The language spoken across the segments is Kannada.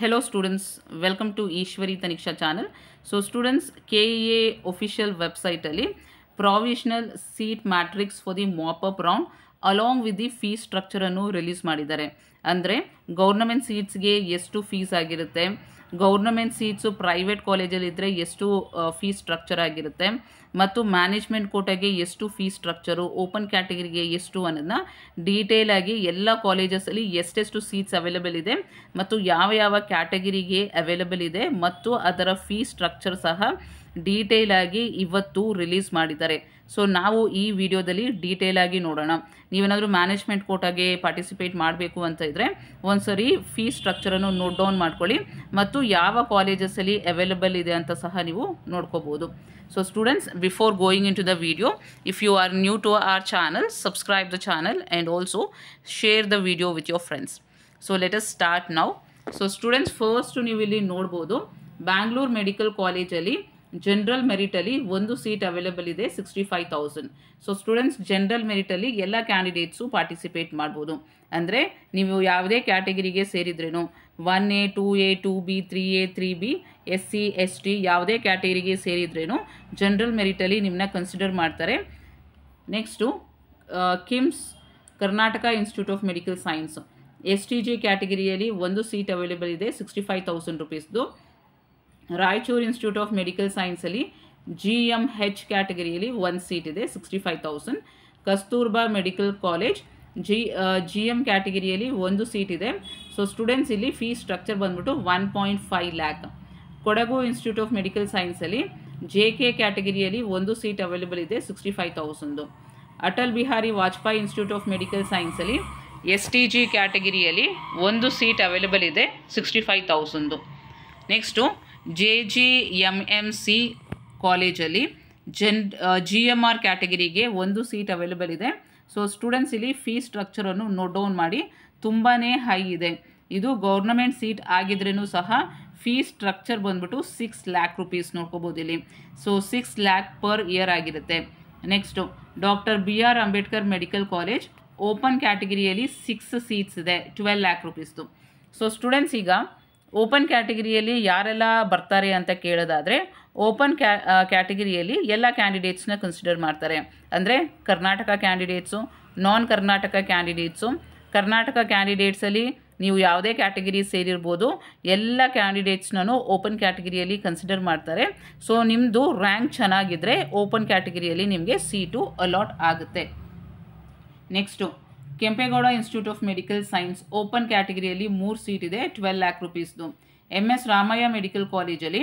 hello students welcome to Eshwari Taniksha channel so students KE A official ವೆಬ್ಸೈಟಲ್ಲಿ provisional seat matrix for the mop up round along with the fees ಸ್ಟ್ರಕ್ಚರನ್ನು ರಿಲೀಸ್ ಮಾಡಿದ್ದಾರೆ ಅಂದರೆ ಗೌರ್ನಮೆಂಟ್ ಸೀಟ್ಸ್ಗೆ ಎಷ್ಟು ಫೀಸ್ ಆಗಿರುತ್ತೆ ಗೌರ್ನಮೆಂಟ್ ಸೀಟ್ಸು ಪ್ರೈವೇಟ್ ಕಾಲೇಜಲ್ಲಿದ್ದರೆ ಎಷ್ಟು ಫೀ ಸ್ಟ್ರಕ್ಚರ್ ಆಗಿರುತ್ತೆ ಮತ್ತು ಮ್ಯಾನೇಜ್ಮೆಂಟ್ ಕೋಟೆಗೆ ಎಷ್ಟು ಫೀ ಸ್ಟ್ರಕ್ಚರು ಓಪನ್ ಕ್ಯಾಟಗರಿಗೆ ಎಷ್ಟು ಅನ್ನೋದನ್ನ ಡೀಟೇಲ್ ಆಗಿ ಎಲ್ಲ ಕಾಲೇಜಸಲ್ಲಿ ಎಷ್ಟೆಷ್ಟು ಸೀಟ್ಸ್ ಅವೈಲೇಬಲ್ ಇದೆ ಮತ್ತು ಯಾವ ಯಾವ ಕ್ಯಾಟಗರಿಗೆ ಅವೈಲಬಲ್ ಇದೆ ಮತ್ತು ಅದರ ಫೀ ಸ್ಟ್ರಕ್ಚರ್ ಸಹ ಡೀಟೇಲ್ ಆಗಿ ಇವತ್ತು ರಿಲೀಸ್ ಮಾಡಿದ್ದಾರೆ ಸೊ ನಾವು ಈ ವಿಡಿಯೋದಲ್ಲಿ ಡೀಟೇಲ್ ಆಗಿ ನೋಡೋಣ ನೀವೇನಾದರೂ ಮ್ಯಾನೇಜ್ಮೆಂಟ್ ಕೋಟಾಗೆ ಪಾರ್ಟಿಸಿಪೇಟ್ ಮಾಡಬೇಕು ಅಂತ ಇದ್ದರೆ ಒಂದ್ಸರಿ ಫೀ ಸ್ಟ್ರಕ್ಚರನ್ನು ನೋಟ್ ಡೌನ್ ಮಾಡ್ಕೊಳ್ಳಿ ಮತ್ತು ಯಾವ ಕಾಲೇಜಸಲ್ಲಿ ಅವೈಲಬಲ್ ಇದೆ ಅಂತ ಸಹ ನೀವು ನೋಡ್ಕೋಬೋದು so students before going into the video if you are new to our channel subscribe the channel and also share the video with your friends so let us start now so students first ನೀವು ಇಲ್ಲಿ ನೋಡ್ಬೋದು ಬ್ಯಾಂಗ್ಳೂರ್ ಮೆಡಿಕಲ್ ಕಾಲೇಜಲ್ಲಿ ಜನರಲ್ ಮೆರಿಟಲ್ಲಿ ಒಂದು ಸೀಟ್ ಅವೈಲೇಬಲ್ ಇದೆ sixty five thousand so students general ಮೆರಿಟಲ್ಲಿ ಎಲ್ಲ ಕ್ಯಾಂಡಿಡೇಟ್ಸು ಪಾರ್ಟಿಸಿಪೇಟ್ ಮಾಡ್ಬೋದು ಅಂದರೆ ನೀವು ಯಾವುದೇ ಕ್ಯಾಟಗರಿಗೆ ಸೇರಿದ್ರೇನು one A two A two B three A three B S C S T ಯಾವುದೇ ಕ್ಯಾಟಗರಿಗೆ ಸೇರಿದ್ರೇನು ಜನ್ರಲ್ ಮೆರಿಟಲ್ಲಿ ನಿಮ್ಮನ್ನ ಕನ್ಸಿಡರ್ ಮಾಡ್ತಾರೆ next KIMS Karnataka institute of medical science S T G ಕ್ಯಾಟಗರಿಯಲ್ಲಿ ಒಂದು ಸೀಟ್ ಅವೈಲೇಬಲ್ ಇದೆ ಸಿಕ್ಸ್ಟಿ ಫೈವ್ ತೌಸಂಡ್ ರುಪೀಸ್ದು ರಾಯಚೂರು ಇನ್ಸ್ಟಿಟ್ಯೂಟ್ ಆಫ್ ಮೆಡಿಕಲ್ ಸೈನ್ಸಲ್ಲಿ ಜಿ ಎಮ್ ಹೆಚ್ ಕ್ಯಾಟಗರಿಯಲ್ಲಿ ಒಂದು ಸೀಟ್ ಇದೆ sixty five thousand Kasturba medical college G G M ಕ್ಯಾಟಗರಿಯಲ್ಲಿ ಒಂದು ಸೀಟ್ ಇದೆ ಸೊ ಸ್ಟೂಡೆಂಟ್ಸ್ ಇಲ್ಲಿ ಫೀ ಸ್ಟ್ರಕ್ಚರ್ ಬಂದ್ಬಿಟ್ಟು one point five lakh Kodagu institute of medical ಸೈನ್ಸಲ್ಲಿ ಜೆ ಕೆ ಕ್ಯಾಟಗರಿಯಲ್ಲಿ ಒಂದು ಸೀಟ್ ಅವೈಲೇಬಲ್ ಇದೆ sixty five thousand Atal Bihari Vajpayee institute of medical ಸೈನ್ಸಲ್ಲಿ ಎಸ್ ಟಿ ಜಿ ಕ್ಯಾಟಗರಿಯಲ್ಲಿ ಒಂದು ಸೀಟ್ ಅವೈಲೇಬಲ್ ಇದೆ sixty five thousand next J G M M C ಕಾಲೇಜಲ್ಲಿ ಜನ್ ಜಿ ಎಮ್ ಆರ್ ಕ್ಯಾಟಗರಿಗೆ ಒಂದು ಸೀಟ್ ಅವೈಲೇಬಲ್ ಇದೆ ಸೊ ಸ್ಟೂಡೆಂಟ್ಸ್ ಇಲ್ಲಿ ಫೀ ಸ್ಟ್ರಕ್ಚರನ್ನು ನೋಟ್ ಡೌನ್ ಮಾಡಿ ತುಂಬಾ ಹೈ ಇದೆ ಇದು ಗೌರ್ನಮೆಂಟ್ ಸೀಟ್ ಆಗಿದ್ರೂ ಸಹ ಫೀ ಸ್ಟ್ರಕ್ಚರ್ ಬಂದ್ಬಿಟ್ಟು ಸಿಕ್ಸ್ ಲ್ಯಾಕ್ ರುಪೀಸ್ ನೋಡ್ಕೋಬೋದು ಇಲ್ಲಿ so six lakh per year ಆಗಿರುತ್ತೆ next doctor B R Ambedkar medical college open ಕ್ಯಾಟಗರಿಯಲ್ಲಿ ಸಿಕ್ಸ್ ಸೀಟ್ಸ್ ಇದೆ ಟ್ವೆಲ್ ಲ್ಯಾಕ್ ರುಪೀಸ್ದು ಸೊ ಸ್ಟೂಡೆಂಟ್ಸ್ ಈಗ ಓಪನ್ ಕ್ಯಾಟಗರಿಯಲ್ಲಿ ಯಾರೆಲ್ಲ ಬರ್ತಾರೆ ಅಂತ ಕೇಳೋದಾದರೆ ಓಪನ್ ಕ್ಯಾ ಕ್ಯಾಟಗರಿಯಲ್ಲಿ ಎಲ್ಲ ಕ್ಯಾಂಡಿಡೇಟ್ಸ್ನ ಕನ್ಸಿಡರ್ ಮಾಡ್ತಾರೆ ಅಂದರೆ Karnataka candidates non Karnataka candidates Karnataka ಕ್ಯಾಂಡಿಡೇಟ್ಸಲ್ಲಿ ನೀವು ಯಾವುದೇ ಕ್ಯಾಟಗಿರಿ ಸೇರಿರ್ಬೋದು ಎಲ್ಲ ಕ್ಯಾಂಡಿಡೇಟ್ಸ್ನೂ ಓಪನ್ ಕ್ಯಾಟಗಿರಿಯಲ್ಲಿ ಕನ್ಸಿಡರ್ ಮಾಡ್ತಾರೆ ಸೊ ನಿಮ್ಮದು ರ್ಯಾಂಕ್ ಚೆನ್ನಾಗಿದ್ದರೆ ಓಪನ್ ಕ್ಯಾಟಗರಿಯಲ್ಲಿ ನಿಮಗೆ ಸೀಟು ಅಲಾಟ್ ಆಗುತ್ತೆ next Kempegowda institute of medical science open ಕ್ಯಾಟಗರಿಯಲ್ಲಿ ಮೂರು ಸೀಟ್ ಇದೆ ಟ್ವೆಲ್ ಲ್ಯಾಕ್ ರುಪೀಸ್ದು ಎಮ್ ಎಸ್ ರಾಮಯ್ಯ ಮೆಡಿಕಲ್ ಕಾಲೇಜಲ್ಲಿ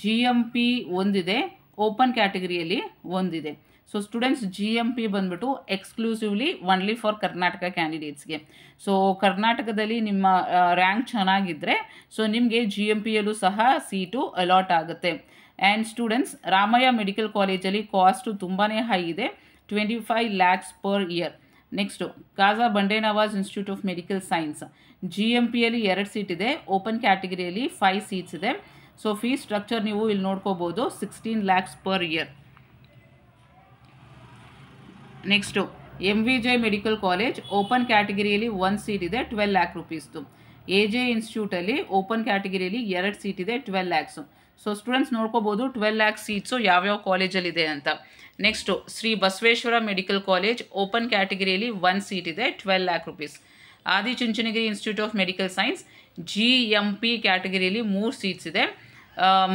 ಜಿ ಎಮ್ ಪಿ ಒಂದಿದೆ ಓಪನ್ ಕ್ಯಾಟಗರಿಯಲ್ಲಿ ಒಂದಿದೆ so students G M P ಬಂದ್ಬಿಟ್ಟು ಎಕ್ಸ್ಕ್ಲೂಸಿವ್ಲಿ ಒನ್ಲಿ ಫಾರ್ ಕರ್ನಾಟಕ ಕ್ಯಾಂಡಿಡೇಟ್ಸ್ಗೆ ಸೊ ಕರ್ನಾಟಕದಲ್ಲಿ ನಿಮ್ಮ ರ್ಯಾಂಕ್ ಚೆನ್ನಾಗಿದ್ದರೆ ಸೊ ನಿಮಗೆ ಜಿ ಎಮ್ ಪಿಯಲ್ಲೂ ಸಹ ಸೀಟು ಅಲಾಟ್ ಆಗುತ್ತೆ ಆ್ಯಂಡ್ ಸ್ಟೂಡೆಂಟ್ಸ್ ರಾಮಯ್ಯ ಮೆಡಿಕಲ್ ಕಾಲೇಜಲ್ಲಿ ಕಾಸ್ಟು ತುಂಬಾ ಹೈ ಇದೆ twenty five lakhs per year next Khaja Bande Nawaz institute of medical science G M ಪಿಯಲ್ಲಿ ಎರಡು ಸೀಟ್ ಇದೆ ಓಪನ್ ಕ್ಯಾಟಗರಿಯಲ್ಲಿ ಫೈವ್ ಸೀಟ್ಸ್ ಇದೆ ಸೊ ಫೀಸ್ ಸ್ಟ್ರಕ್ಚರ್ ನೀವು ಇಲ್ಲಿ ನೋಡ್ಕೋಬೋದು sixteen lakhs per year next M V J medical college open ಕ್ಯಾಟಗರಿಯಲ್ಲಿ ಒನ್ ಸೀಟ್ ಇದೆ ಟ್ವೆಲ್ ಲ್ಯಾಕ್ ರುಪೀಸ್ದು ಎ ಜೆ ಇನ್ಸ್ಟಿಟ್ಯೂಟಲ್ಲಿ ಓಪನ್ ಕ್ಯಾಟಗರಿಯಲ್ಲಿ ಎರಡು ಸೀಟ್ ಇದೆ ಟ್ವೆಲ್ ಲ್ಯಾಕ್ಸು ಸೊ ಸ್ಟೂಡೆಂಟ್ಸ್ ನೋಡ್ಕೋಬೋದು ಟ್ವೆಲ್ ಲ್ಯಾಕ್ ಸೀಟ್ಸು ಯಾವ್ಯಾವ ಕಾಲೇಜಲ್ಲಿದೆ ಅಂತ next Shri Basaveshwara medical college open ಕ್ಯಾಟಗರಿಯಲ್ಲಿ ಒನ್ ಸೀಟ್ ಇದೆ twelve lakh rupees Adi Chunchanagiri institute of medical science G M P ಕ್ಯಾಟಗರಿಯಲ್ಲಿ ಮೂರು ಸೀಟ್ಸ್ ಇದೆ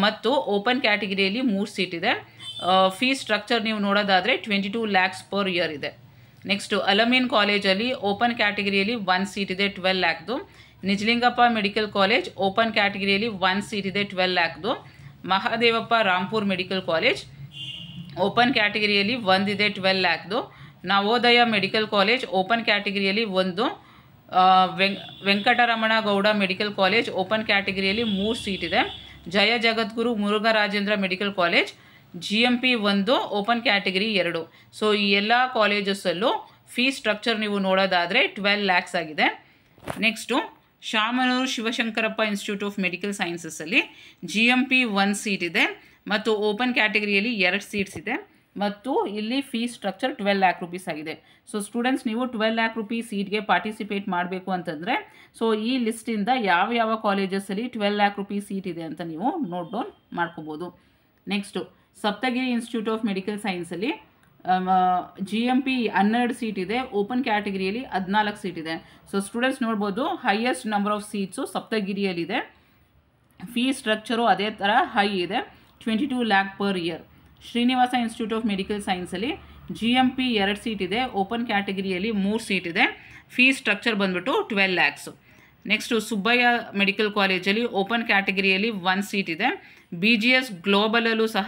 ಮತ್ತು ಓಪನ್ ಕ್ಯಾಟಗರಿಯಲ್ಲಿ ಮೂರು ಸೀಟ್ ಇದೆ ಫೀಸ್ ಸ್ಟ್ರಕ್ಚರ್ ನೀವು ನೋಡೋದಾದರೆ twenty two lakhs per year ಇದೆ ನೆಕ್ಸ್ಟು ಅಲಮೀನ್ ಕಾಲೇಜಲ್ಲಿ ಓಪನ್ ಕ್ಯಾಟಗರಿಯಲ್ಲಿ ಒನ್ ಸೀಟ್ ಇದೆ ಟ್ವೆಲ್ ಲ್ಯಾಕ್ದು ನಿಜಲಿಂಗಪ್ಪ ಮೆಡಿಕಲ್ ಕಾಲೇಜ್ ಓಪನ್ ಕ್ಯಾಟಗರಿಯಲ್ಲಿ ಒನ್ ಸೀಟ್ ಇದೆ ಟ್ವೆಲ್ ಲ್ಯಾಕ್ದು Mahadevappa Rampur medical college open ಕ್ಯಾಟಗರಿಯಲ್ಲಿ ಒಂದಿದೆ ಟ್ವೆಲ್ ಲ್ಯಾಕ್ದು ನವೋದಯ ಮೆಡಿಕಲ್ ಕಾಲೇಜ್ ಓಪನ್ ಕ್ಯಾಟಗರಿಯಲ್ಲಿ ಒಂದು Venkataramana Gowda medical college open ಕ್ಯಾಟಗರಿಯಲ್ಲಿ ಮೂರು ಸೀಟ್ ಇದೆ Jaya Jagadguru Murugharajendra medical college G M P ಒಂದು ಓಪನ್ ಕ್ಯಾಟಗರಿ ಎರಡು ಸೊ ಈ ಎಲ್ಲ ಕಾಲೇಜಸ್ಸಲ್ಲೂ ಫೀಸ್ ಸ್ಟ್ರಕ್ಚರ್ ನೀವು ನೋಡೋದಾದರೆ ಟ್ವೆಲ್ ಲ್ಯಾಕ್ಸ್ ಆಗಿದೆ next Shamanur Shivashankarappa institute of medical ಸೈನ್ಸಸ್ಸಲ್ಲಿ G M P one seat ಇದೆ ಮತ್ತು ಓಪನ್ ಕ್ಯಾಟಗರಿಯಲ್ಲಿ ಎರಡು ಸೀಟ್ಸ್ ಇದೆ ಮತ್ತು ಇಲ್ಲಿ fees structure twelve lakh rupees ಆಗಿದೆ ಸೊ ಸ್ಟೂಡೆಂಟ್ಸ್ ನೀವು ಟ್ವೆಲ್ ಲ್ಯಾಕ್ ರುಪೀಸ್ ಸೀಟ್ಗೆ ಪಾರ್ಟಿಸಿಪೇಟ್ ಮಾಡಬೇಕು ಅಂತಂದರೆ ಸೊ ಈ ಲಿಸ್ಟಿಂದ ಯಾವ ಯಾವ ಕಾಲೇಜಸ್ಸಲ್ಲಿ ಟ್ವೆಲ್ ಲ್ಯಾಕ್ ರುಪೀಸ್ ಸೀಟ್ ಇದೆ ಅಂತ ನೀವು ನೋಟ್ ಡೌನ್ ಮಾಡ್ಕೋಬೋದು next Saptagiri institute of medical ಸೈನ್ಸಲ್ಲಿ ಜಿ ಎಂ ಪಿ ಹನ್ನೆರಡು ಸೀಟ್ ಇದೆ ಓಪನ್ ಕ್ಯಾಟಗರಿಯಲ್ಲಿ ಹದಿನಾಲ್ಕು ಸೀಟ್ ಇದೆ ಸೊ ಸ್ಟೂಡೆಂಟ್ಸ್ ನೋಡ್ಬೋದು ಹೈಯೆಸ್ಟ್ ನಂಬರ್ ಆಫ್ ಸೀಟ್ಸು ಸಪ್ತಗಿರಿಯಲ್ಲಿದೆ ಫೀ ಸ್ಟ್ರಕ್ಚರು ಅದೇ ಥರ ಹೈ ಇದೆ twenty two lakh per year Srinivasa institute of medical ಸೈನ್ಸಲ್ಲಿ ಜಿ ಎಮ್ ಪಿ ಎರಡು ಸೀಟ್ ಇದೆ ಓಪನ್ ಕ್ಯಾಟಗರಿಯಲ್ಲಿ ಮೂರು ಸೀಟ್ ಇದೆ ಫೀ ಸ್ಟ್ರಕ್ಚರ್ ಬಂದುಬಿಟ್ಟು twelve lakhs next Subbaiah medical ಕಾಲೇಜಲ್ಲಿ ಓಪನ್ ಕ್ಯಾಟಗರಿಯಲ್ಲಿ ಒನ್ ಸೀಟ್ ಇದೆ ಬಿ ಜಿ ಎಸ್ ಗ್ಲೋಬಲಲ್ಲೂ ಸಹ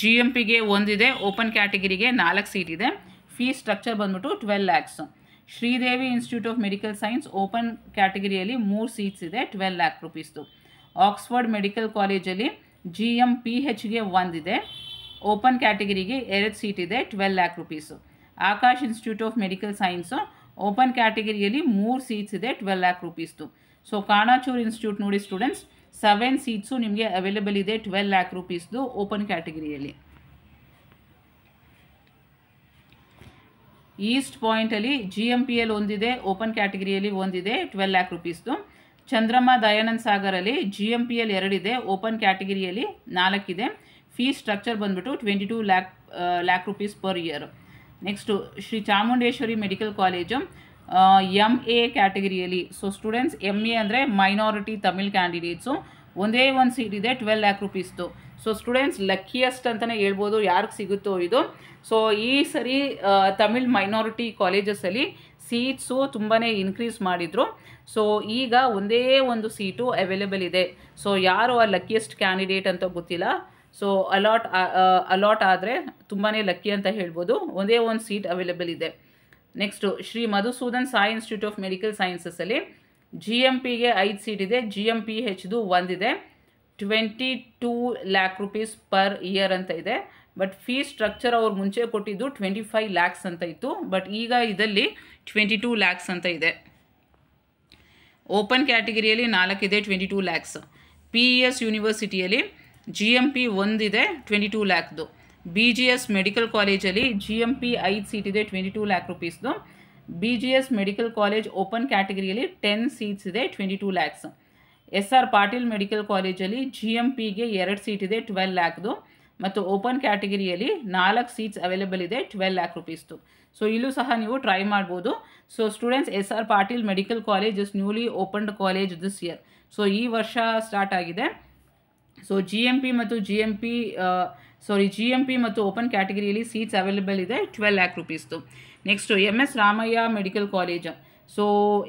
ಜಿ ಎಮ್ ಪಿಗೆ ಒಂದಿದೆ ಓಪನ್ ಕ್ಯಾಟಗರಿಗೆ ನಾಲ್ಕು ಸೀಟ್ ಇದೆ ಫೀ ಸ್ಟ್ರಕ್ಚರ್ ಬಂದ್ಬಿಟ್ಟು twelve lakhs Shridevi institute of medical science open ಕ್ಯಾಟಗರಿಯಲ್ಲಿ ಮೂರು ಸೀಟ್ಸ್ ಇದೆ ಟ್ವೆಲ್ ಲ್ಯಾಕ್ ರುಪೀಸ್ದು ಆಕ್ಸ್ಫರ್ಡ್ ಮೆಡಿಕಲ್ ಕಾಲೇಜಲ್ಲಿ ಜಿ ಎಮ್ ಪಿ ಹೆಚ್ಗೆ ಒಂದಿದೆ ಓಪನ್ ಕ್ಯಾಟಗರಿಗೆ ಎರಡು ಸೀಟ್ ಇದೆ twelve lakh rupees Akash institute of medical science open ಕ್ಯಾಟಗರಿಯಲ್ಲಿ ಮೂರು ಸೀಟ್ಸ್ ಇದೆ ಟ್ವೆಲ್ ಲ್ಯಾಕ್ ರುಪೀಸ್ದು ಸೊ ಕಾಣಾಚೂರು ಇನ್ಸ್ಟಿಟ್ಯೂಟ್ ನೋಡಿ ಸ್ಟೂಡೆಂಟ್ಸ್ ಸೆವೆನ್ ಸೀಟ್ಸು ನಿಮಗೆ ಅವೈಲೇಬಲ್ ಇದೆ ಟ್ವೆಲ್ ಲ್ಯಾಕ್ ರುಪೀಸ್ದು ಓಪನ್ ಕ್ಯಾಟಗರಿಯಲ್ಲಿ ಈಸ್ಟ್ ಪಾಯಿಂಟಲ್ಲಿ ಜಿ ಎಮ್ ಪಿ ಎಲ್ ಒಂದಿದೆ ಓಪನ್ ಕ್ಯಾಟಗರಿಯಲ್ಲಿ ಒಂದಿದೆ ಟ್ವೆಲ್ ಲ್ಯಾಕ್ ರುಪೀಸ್ದು ಚಂದ್ರಮ್ಮ ದಯಾನಂದ್ ಸಾಗರಲ್ಲಿ ಜಿ ಎಂ ಪಿ ಎಲ್ ಎರಡಿದೆ ಓಪನ್ ಕ್ಯಾಟಗರಿಯಲ್ಲಿ ನಾಲ್ಕಿದೆ ಫೀ ಸ್ಟ್ರಕ್ಚರ್ ಬಂದ್ಬಿಟ್ಟು twenty two lakh lakh rupees per year next Shri Chamundeshwari medical college M A ಕ್ಯಾಟಗರಿಯಲ್ಲಿ ಸೊ ಸ್ಟೂಡೆಂಟ್ಸ್ ಎಮ್ ಎ ಅಂದರೆ ಮೈನಾರಿಟಿ ತಮಿಳ್ ಕ್ಯಾಂಡಿಡೇಟ್ಸು ಒಂದೇ ಒಂದು ಸೀಟ್ ಇದೆ ಟ್ವೆಲ್ ಲ್ಯಾಕ್ ರುಪೀಸ್ದು ಸೊ ಸ್ಟೂಡೆಂಟ್ಸ್ ಲಕ್ಕಿಯಸ್ಟ್ ಅಂತಲೇ ಹೇಳ್ಬೋದು ಯಾರಿಗೆ ಸಿಗುತ್ತೋ ಇದು ಸೊ ಈ ಸರಿ ತಮಿಳ್ ಮೈನಾರಿಟಿ ಕಾಲೇಜಸ್ಸಲ್ಲಿ ಸೀಟ್ಸು ತುಂಬಾ ಇನ್ಕ್ರೀಸ್ ಮಾಡಿದರು ಸೊ ಈಗ ಒಂದೇ ಒಂದು ಸೀಟು ಅವೈಲೇಬಲ್ ಇದೆ ಸೊ ಯಾರು ಆ ಲಕ್ಕಿಯೆಸ್ಟ್ ಕ್ಯಾಂಡಿಡೇಟ್ ಅಂತ ಗೊತ್ತಿಲ್ಲ ಸೊ ಅಲಾಟ್ ಅಲಾಟ್ ಆದರೆ ತುಂಬಾ ಲಕ್ಕಿ ಅಂತ ಹೇಳ್ಬೋದು ಒಂದೇ ಒಂದು ಸೀಟ್ ಅವೈಲೇಬಲ್ ಇದೆ next Shri Madhusudan Sai institute of medical ಸೈನ್ಸಸ್ಸಲ್ಲಿ ಜಿ ಎಮ್ ಪಿಗೆ ಐದು ಸೀಟ್ ಇದೆ ಜಿ ಎಮ್ ಪಿ ಹೆಚ್ದು ಒಂದಿದೆ twenty two lakh rupees per year ಅಂತ ಇದೆ ಬಟ್ ಫೀ ಸ್ಟ್ರಕ್ಚರ್ ಅವ್ರು ಮುಂಚೆ ಕೊಟ್ಟಿದ್ದು ಟ್ವೆಂಟಿ ಫೈವ್ ಲ್ಯಾಕ್ಸ್ ಅಂತ ಇತ್ತು ಬಟ್ ಈಗ ಇದರಲ್ಲಿ ಟ್ವೆಂಟಿ ಟೂ ಲ್ಯಾಕ್ಸ್ ಅಂತ ಇದೆ ಓಪನ್ ನಾಲ್ಕು ನಾಲ್ಕಿದೆ twenty two lakhs P E S ಯೂನಿವರ್ಸಿಟಿಯಲ್ಲಿ ಜಿ ಎಮ್ ಪಿ ಒಂದಿದೆ ಟ್ವೆಂಟಿ ಟೂ ಲ್ಯಾಕ್ದು ಬಿ ಜಿ ಎಸ್ ಮೆಡಿಕಲ್ ಕಾಲೇಜಲ್ಲಿ ಜಿ ಎಂ ಪಿ ಐದು ಸೀಟ್ ಇದೆ ಟ್ವೆಂಟಿ ಟೂ ಲ್ಯಾಕ್ ರುಪೀಸ್ದು B G S medical college open ಕ್ಯಾಟಗರಿಯಲ್ಲಿ ಟೆನ್ ಸೀಟ್ಸ್ ಇದೆ twenty two lakhs S R Patil medical ಕಾಲೇಜಲ್ಲಿ ಜಿ ಎಮ್ ಪಿಗೆ ಎರಡು ಸೀಟ್ ಇದೆ ಟ್ವೆಲ್ ಲ್ಯಾಕ್ದು ಮತ್ತು ಓಪನ್ ಕ್ಯಾಟಗರಿಯಲ್ಲಿ ನಾಲ್ಕು ಸೀಟ್ಸ್ ಅವೈಲೇಬಲ್ ಇದೆ ಟ್ವೆಲ್ ಲ್ಯಾಕ್ ರುಪೀಸ್ದು ಸೊ ಇಲ್ಲೂ ಸಹ ನೀವು ಟ್ರೈ ಮಾಡ್ಬೋದು so students S R Patil medical college is newly opened college this year so ಈ ವರ್ಷ ಸ್ಟಾರ್ಟ್ ಆಗಿದೆ ಸೊ ಜಿ ಎಮ್ ಪಿ ಮತ್ತು G M P sorry G M P ಮತ್ತು ಓಪನ್ ಕ್ಯಾಟಗರಿಯಲ್ಲಿ ಸೀಟ್ಸ್ ಅವೈಲೇಬಲ್ ಇದೆ ಟ್ವೆಲ್ ಲ್ಯಾಕ್ ರುಪೀಸ್ದು next M S Ramaiah medical college so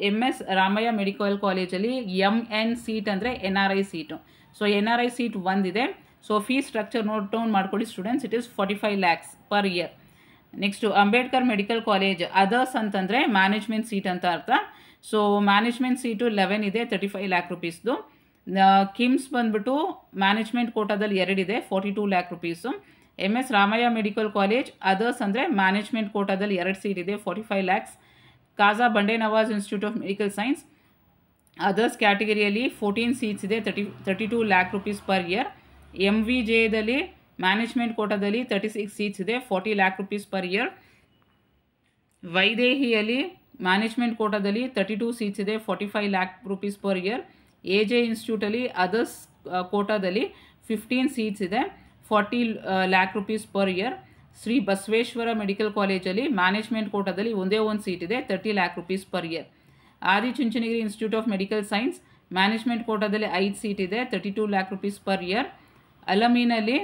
M S Ramaiah medical ಕಾಲೇಜಲ್ಲಿ ಎಮ್ ಎನ್ ಸೀಟ್ ಅಂದರೆ N R I seat so N R I seat ಒಂದಿದೆ so fees structure note down ಮಾಡ್ಕೊಳ್ಳಿ students it is forty five lakhs per year next Ambedkar medical college others ಅಂತಂದರೆ ಮ್ಯಾನೇಜ್ಮೆಂಟ್ ಸೀಟ್ ಅಂತ ಅರ್ಥ ಸೊ ಮ್ಯಾನೇಜ್ಮೆಂಟ್ ಸೀಟು ಲೆವೆನ್ ಇದೆ ತರ್ಟಿ ಫೈವ್ ಲ್ಯಾಕ್ ರುಪೀಸ್ದು ಕಿಮ್ಸ್ ಬಂದ್ಬಿಟ್ಟು ಮ್ಯಾನೇಜ್ಮೆಂಟ್ ಕೋಟಾದಲ್ಲಿ ಎರಡಿದೆ forty two lakh rupees M S Ramaiah medical college others ಅಂದರೆ ಮ್ಯಾನೇಜ್ಮೆಂಟ್ ಕೋಟಾದಲ್ಲಿ ಎರಡು ಸೀಟ್ ಇದೆ forty five lakhs Khaja Bande Nawaz institute of medical science others ಕ್ಯಾಟಗರಿಯಲ್ಲಿ ಫೋರ್ಟೀನ್ ಸೀಟ್ಸ್ ಇದೆ thirty thirty two lakh rupees per year M V ಜೆದಲ್ಲಿ ಮ್ಯಾನೇಜ್ಮೆಂಟ್ ಕೋಟಾದಲ್ಲಿ ತರ್ಟಿ ಸಿಕ್ಸ್ ಸೀಟ್ಸ್ ಇದೆ forty lakh rupees per year ವೈದೇಹಿಯಲ್ಲಿ ಮ್ಯಾನೇಜ್ಮೆಂಟ್ ಕೋಟಾದಲ್ಲಿ ತರ್ಟಿ ಟೂ ಸೀಟ್ಸ್ ಇದೆ forty five lakh rupees per year A J ಇನ್ಸ್ಟಿಟ್ಯೂಟಲ್ಲಿ ಅದರ್ಸ್ ಕೋಟಾದಲ್ಲಿ ಫಿಫ್ಟೀನ್ ಸೀಟ್ಸ್ ಇದೆ forty lakh rupees per year Shri Basaveshwara medical ಕಾಲೇಜಲ್ಲಿ ಮ್ಯಾನೇಜ್ಮೆಂಟ್ ಕೋಟಾದಲ್ಲಿ ಒಂದೇ ಒಂದು ಸೀಟ್ ಇದೆ thirty lakh rupees per year Adi Chunchanagiri institute of medical science management ಕೋಟಾದಲ್ಲಿ ಐದು ಸೀಟ್ ಇದೆ thirty two lakh rupees per year ಅಲಮೀನಲ್ಲಿ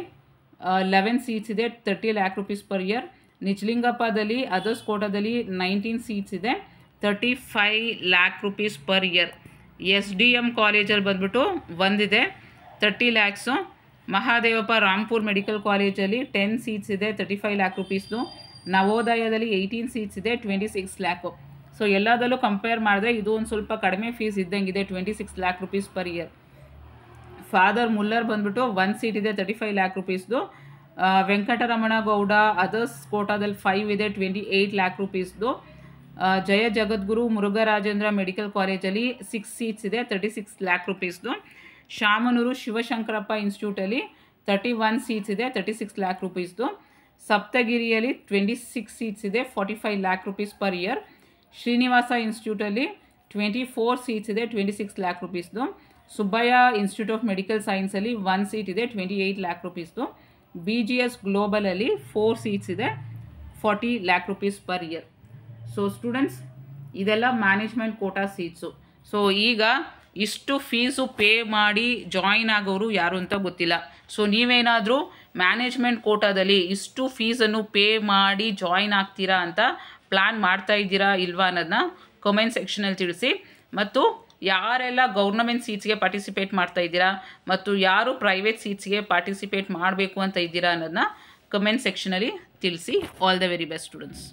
ಲೆವೆನ್ ಸೀಟ್ಸ್ ಇದೆ thirty lakh rupees per year ನಿಜಲಿಂಗಪ್ಪದಲ್ಲಿ ಅದರ್ಸ್ ಕೋಟಾದಲ್ಲಿ ನೈನ್ಟೀನ್ ಸೀಟ್ಸ್ ಇದೆ thirty five lakh rupees per year S D M ಕಾಲೇಜಲ್ಲಿ ಬಂದ್ಬಿಟ್ಟು ಒಂದಿದೆ ತರ್ಟಿ ಲ್ಯಾಕ್ಸು ಮಹಾದೇವಪ್ಪ ರಾಮ್ಪುರ್ ಮೆಡಿಕಲ್ ಕಾಲೇಜಲ್ಲಿ ಟೆನ್ ಸೀಟ್ಸ್ ಇದೆ ತರ್ಟಿ ಫೈವ್ ಲ್ಯಾಕ್ ರುಪೀಸ್ದು ನವೋದಯದಲ್ಲಿ ಏಯ್ಟೀನ್ ಸೀಟ್ಸ್ ಇದೆ ಟ್ವೆಂಟಿ ಸಿಕ್ಸ್ ಲ್ಯಾಕು ಸೊ ಎಲ್ಲದಲ್ಲೂ ಕಂಪೇರ್ ಮಾಡಿದ್ರೆ ಇದು ಒಂದು ಸ್ವಲ್ಪ ಕಡಿಮೆ ಫೀಸ್ ಇದ್ದಂಗೆ ಇದೆ twenty six lakh rupees per year father Muller ಬಂದ್ಬಿಟ್ಟು ಒನ್ ಸೀಟ್ ಇದೆ ತರ್ಟಿ ಫೈವ್ ಲ್ಯಾಕ್ ರುಪೀಸ್ದು ವೆಂಕಟರಮಣ ಗೌಡ ಅದರ್ಸ್ ಕೋಟಾದಲ್ಲಿ ಫೈವ್ ಇದೆ ಟ್ವೆಂಟಿ ಏಯ್ಟ್ ಲ್ಯಾಕ್ ರುಪೀಸ್ದು ಜಯ ಜಗದ್ಗುರು ಮುರುಘರಾಜೇಂದ್ರ ಮೆಡಿಕಲ್ ಕಾಲೇಜಲ್ಲಿ ಸಿಕ್ಸ್ ಸೀಟ್ಸ್ ಇದೆ ತರ್ಟಿ ಸಿಕ್ಸ್ ಲ್ಯಾಕ್ ರುಪೀಸ್ದು ಶಾಮನೂರು ಶಿವಶಂಕರಪ್ಪ ಇನ್ಸ್ಟಿಟ್ಯೂಟಲ್ಲಿ ತರ್ಟಿ ಒನ್ ಸೀಟ್ಸ್ ಇದೆ ತರ್ಟಿ ಸಿಕ್ಸ್ ಲ್ಯಾಕ್ ರುಪೀಸ್ದು ಸಪ್ತಗಿರಿಯಲ್ಲಿ ಟ್ವೆಂಟಿ ಸಿಕ್ಸ್ ಸೀಟ್ಸ್ ಇದೆ forty five lakh rupees per year Srinivasa ಇನ್ಸ್ಟಿಟ್ಯೂಟಲ್ಲಿ ಟ್ವೆಂಟಿ ಫೋರ್ ಸೀಟ್ಸ್ ಇದೆ ಟ್ವೆಂಟಿ ಸಿಕ್ಸ್ ಲ್ಯಾಕ್ ರುಪೀಸ್ದು ಸುಬ್ಬಯ್ಯ ಇನ್ಸ್ಟಿಟ್ಯೂಟ್ ಆಫ್ ಮೆಡಿಕಲ್ ಸೈನ್ಸಲ್ಲಿ ಒನ್ ಸೀಟ್ ಇದೆ ಟ್ವೆಂಟಿ ಏಯ್ಟ್ ಲ್ಯಾಕ್ ರುಪೀಸ್ದು ಬಿ ಜಿ ಎಸ್ ಗ್ಲೋಬಲಲ್ಲಿ ಫೋರ್ ಸೀಟ್ಸ್ ಇದೆ forty lakh rupees per year so students ಇದೆಲ್ಲ ಮ್ಯಾನೇಜ್ಮೆಂಟ್ ಕೋಟಾ ಸೀಟ್ಸು ಸೊ ಈಗ ಇಷ್ಟು ಫೀಸು ಪೇ ಮಾಡಿ ಜಾಯಿನ್ ಆಗೋರು ಯಾರು ಅಂತ ಗೊತ್ತಿಲ್ಲ ಸೊ ನೀವೇನಾದರೂ ಮ್ಯಾನೇಜ್ಮೆಂಟ್ ಕೋಟಾದಲ್ಲಿ ಇಷ್ಟು ಫೀಸನ್ನು ಪೇ ಮಾಡಿ ಜಾಯಿನ್ ಆಗ್ತೀರಾ ಅಂತ ಪ್ಲ್ಯಾನ್ ಮಾಡ್ತಾ ಇದ್ದೀರಾ ಇಲ್ವಾ ಅನ್ನೋದನ್ನ ಕಮೆಂಟ್ ಸೆಕ್ಷನಲ್ಲಿ ತಿಳಿಸಿ ಮತ್ತು ಯಾರೆಲ್ಲ ಗೌರ್ನಮೆಂಟ್ ಸೀಟ್ಸ್ಗೆ ಪಾರ್ಟಿಸಿಪೇಟ್ ಮಾಡ್ತಾ ಇದ್ದೀರಾ ಮತ್ತು ಯಾರು ಪ್ರೈವೇಟ್ ಸೀಟ್ಸ್ಗೆ ಪಾರ್ಟಿಸಿಪೇಟ್ ಮಾಡಬೇಕು ಅಂತ ಇದ್ದೀರಾ ಅನ್ನೋದನ್ನ ಕಮೆಂಟ್ ಸೆಕ್ಷನಲ್ಲಿ ತಿಳಿಸಿ all the very best students